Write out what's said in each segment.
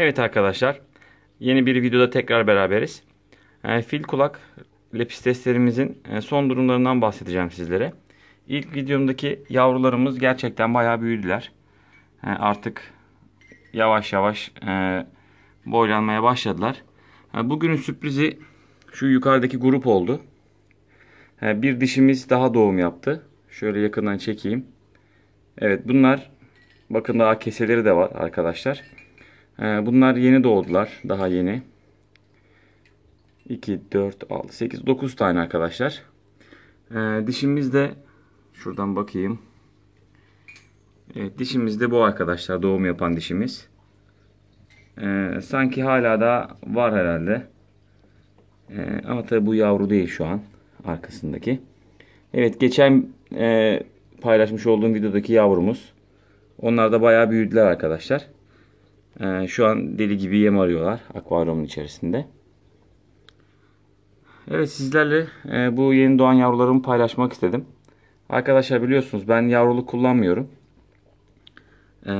Evet arkadaşlar yeni bir videoda tekrar beraberiz. E, fil kulak lepis testlerimizin e, son durumlarından bahsedeceğim sizlere. İlk videomdaki yavrularımız gerçekten bayağı büyüdüler. E, artık yavaş yavaş e, boylanmaya başladılar. E, bugünün sürprizi şu yukarıdaki grup oldu. E, bir dişimiz daha doğum yaptı. Şöyle yakından çekeyim. Evet bunlar bakın daha keseleri de var arkadaşlar. Ee, bunlar yeni doğdular. Daha yeni. 2, 4, 6, 8, 9 tane arkadaşlar. Ee, Dişimizde, şuradan bakayım. Evet, dişimiz bu arkadaşlar. Doğum yapan dişimiz. Ee, sanki hala da var herhalde. Ama tabi bu yavru değil şu an. Arkasındaki. Evet geçen e, paylaşmış olduğum videodaki yavrumuz. Onlar da bayağı büyüdüler arkadaşlar. Ee, şu an deli gibi yem arıyorlar akvaryumun içerisinde. Evet sizlerle e, bu yeni doğan yavrularımı paylaşmak istedim. Arkadaşlar biliyorsunuz ben yavruluk kullanmıyorum. Ee,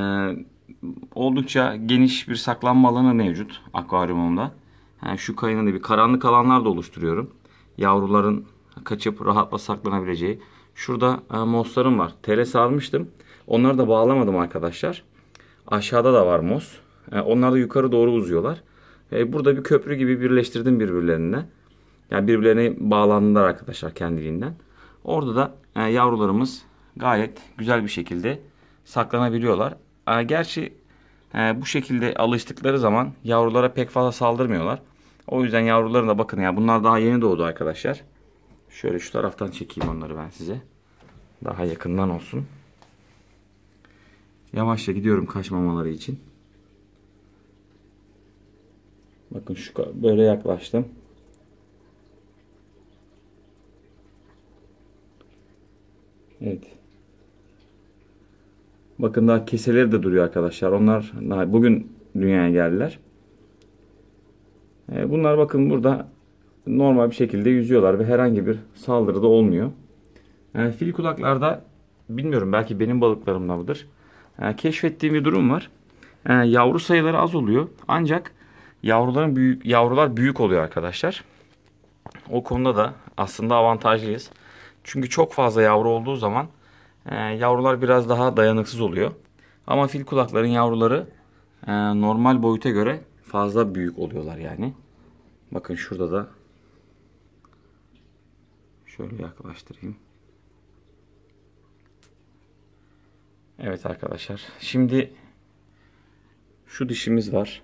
oldukça geniş bir saklanma alanı mevcut akvaryumumda. Yani şu kayını da bir karanlık alanlar da oluşturuyorum. Yavruların kaçıp rahatla saklanabileceği. Şurada e, moslarım var. Tere sarmıştım. Onları da bağlamadım arkadaşlar. Aşağıda da var mos. E, onlar da yukarı doğru uzuyorlar. E, burada bir köprü gibi birleştirdim birbirlerine. Yani birbirlerine bağlandılar arkadaşlar kendiliğinden. Orada da e, yavrularımız gayet güzel bir şekilde saklanabiliyorlar. gerçi bu şekilde alıştıkları zaman yavrulara pek fazla saldırmıyorlar. O yüzden yavruların da bakın ya bunlar daha yeni doğdu arkadaşlar. Şöyle şu taraftan çekeyim onları ben size. Daha yakından olsun. Yavaşça gidiyorum kaçmamaları için. Bakın şu böyle yaklaştım. Evet. Bakın daha keseleri de duruyor arkadaşlar. Onlar bugün dünyaya geldiler. Ee, bunlar bakın burada normal bir şekilde yüzüyorlar ve herhangi bir saldırı da olmuyor. Yani ee, fil kulaklarda bilmiyorum belki benim balıklarımda mıdır. Yani ee, keşfettiğim bir durum var. Yani yavru sayıları az oluyor. Ancak Yavruların büyük yavrular büyük oluyor arkadaşlar. O konuda da aslında avantajlıyız. Çünkü çok fazla yavru olduğu zaman e, yavrular biraz daha dayanıksız oluyor. Ama fil kulakların yavruları e, normal boyuta göre fazla büyük oluyorlar yani. Bakın şurada da şöyle yaklaştırayım. Evet arkadaşlar. Şimdi şu dişimiz var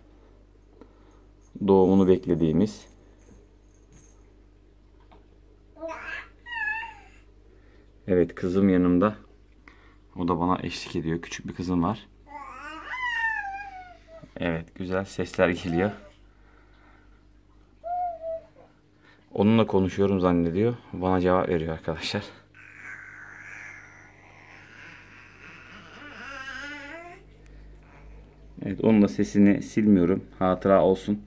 doğumunu beklediğimiz Evet kızım yanımda. O da bana eşlik ediyor. Küçük bir kızım var. Evet güzel sesler geliyor. Onunla konuşuyorum zannediyor. Bana cevap veriyor arkadaşlar. Evet onun da sesini silmiyorum. Hatıra olsun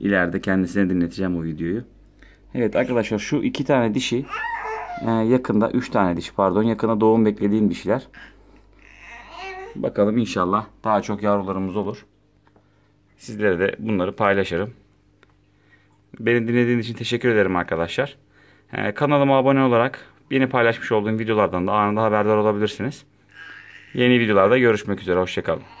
ileride kendisine dinleteceğim o videoyu. Evet arkadaşlar şu iki tane dişi e, yakında üç tane dişi pardon yakında doğum beklediğim dişiler. Bakalım inşallah daha çok yavrularımız olur. Sizlere de bunları paylaşırım. Beni dinlediğiniz için teşekkür ederim arkadaşlar. Ee, kanalıma abone olarak yeni paylaşmış olduğum videolardan da anında haberdar olabilirsiniz. Yeni videolarda görüşmek üzere. Hoşçakalın.